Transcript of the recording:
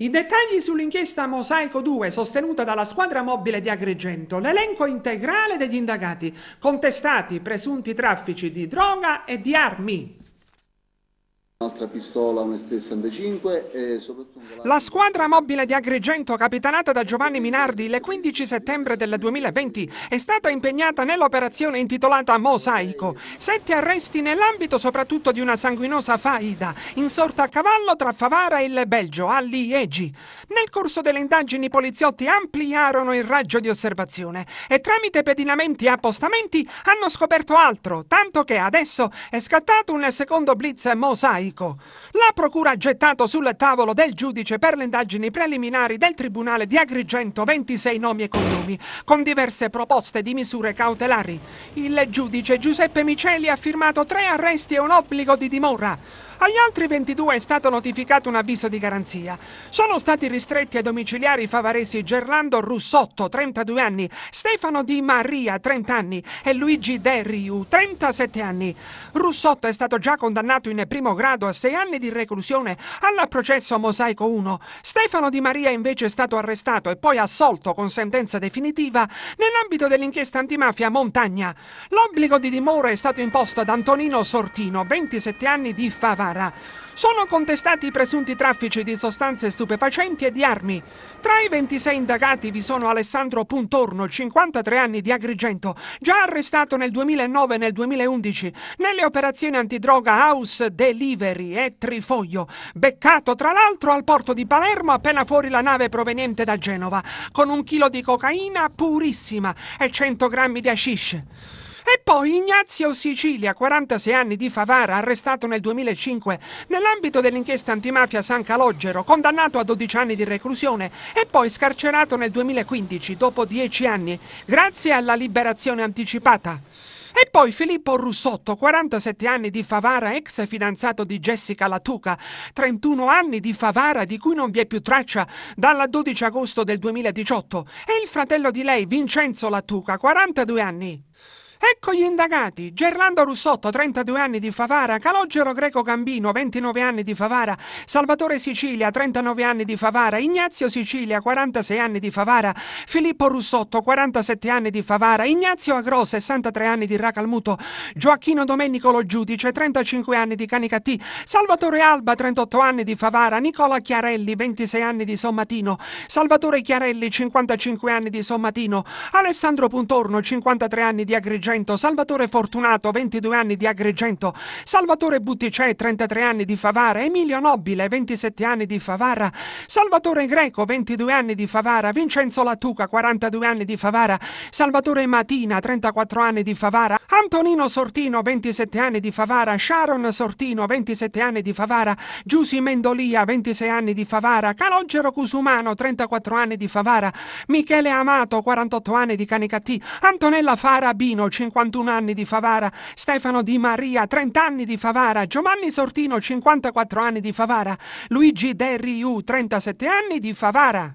I dettagli sull'inchiesta Mosaico 2 sostenuta dalla squadra mobile di Agrigento, l'elenco integrale degli indagati, contestati presunti traffici di droga e di armi. Un'altra pistola, un ST-65 e soprattutto... La squadra mobile di Agrigento, capitanata da Giovanni Minardi, il 15 settembre del 2020 è stata impegnata nell'operazione intitolata Mosaico. Sette arresti nell'ambito soprattutto di una sanguinosa faida, insorta a cavallo tra Favara e il Belgio, a Liegi. Nel corso delle indagini i poliziotti ampliarono il raggio di osservazione e tramite pedinamenti e appostamenti hanno scoperto altro, tanto che adesso è scattato un secondo blitz Mosaico pubblico. La Procura ha gettato sul tavolo del giudice per le indagini preliminari del Tribunale di Agrigento 26 nomi e cognomi, con diverse proposte di misure cautelari. Il giudice Giuseppe Miceli ha firmato tre arresti e un obbligo di dimora. Agli altri 22 è stato notificato un avviso di garanzia. Sono stati ristretti ai domiciliari favaresi Gerlando Russotto, 32 anni, Stefano Di Maria, 30 anni e Luigi De Riu, 37 anni. Russotto è stato già condannato in primo grado a 6 anni di reclusione al processo Mosaico 1. Stefano Di Maria invece è stato arrestato e poi assolto con sentenza definitiva nell'ambito dell'inchiesta antimafia Montagna. L'obbligo di dimora è stato imposto ad Antonino Sortino, 27 anni di Favara. Ferrara. Sono contestati i presunti traffici di sostanze stupefacenti e di armi. Tra i 26 indagati vi sono Alessandro Puntorno, 53 anni di Agrigento, già arrestato nel 2009 e nel 2011 nelle operazioni antidroga House Delivery e Trifoglio, beccato tra l'altro al porto di Palermo appena fuori la nave proveniente da Genova, con un chilo di cocaina purissima e 100 grammi di hashish. E poi Ignazio Sicilia, 46 anni di Favara, arrestato nel 2005 nell'ambito dell'inchiesta antimafia San Calogero, condannato a 12 anni di reclusione e poi scarcerato nel 2015 dopo 10 anni, grazie alla liberazione anticipata. E poi Filippo Russotto, 47 anni di Favara, ex fidanzato di Jessica Latuca, 31 anni di Favara di cui non vi è più traccia dalla 12 agosto del 2018, e il fratello di lei, Vincenzo Latuca, 42 anni. Ecco gli indagati. Gerlando Russotto, 32 anni di Favara, Calogero Greco Gambino, 29 anni di Favara, Salvatore Sicilia, 39 anni di Favara, Ignazio Sicilia, 46 anni di Favara, Filippo Russotto, 47 anni di Favara, Ignazio Agro, 63 anni di Racalmuto, Gioacchino Domenico Lo Giudice, 35 anni di Canicattì, Salvatore Alba, 38 anni di Favara, Nicola Chiarelli, 26 anni di Sommatino, Salvatore Chiarelli, 55 anni di Sommatino, Alessandro Puntorno, 53 anni di Agrigento, Agrigento, Salvatore Fortunato, 22 anni di Agrigento, Salvatore Butticè, 33 anni di Favara, Emilio Nobile, 27 anni di Favara, Salvatore Greco, 22 anni di Favara, Vincenzo Lattuca, 42 anni di Favara, Salvatore Matina, 34 anni di Favara, Antonino Sortino, 27 anni di Favara, Sharon Sortino, 27 anni di Favara, Giussi Mendolia, 26 anni di Favara, Calogero Cusumano, 34 anni di Favara, Michele Amato, 48 anni di Canicattì, Antonella Farabino, 51 anni di Favara, Stefano Di Maria, 30 anni di Favara, Giovanni Sortino, 54 anni di Favara, Luigi Derriu, 37 anni di Favara.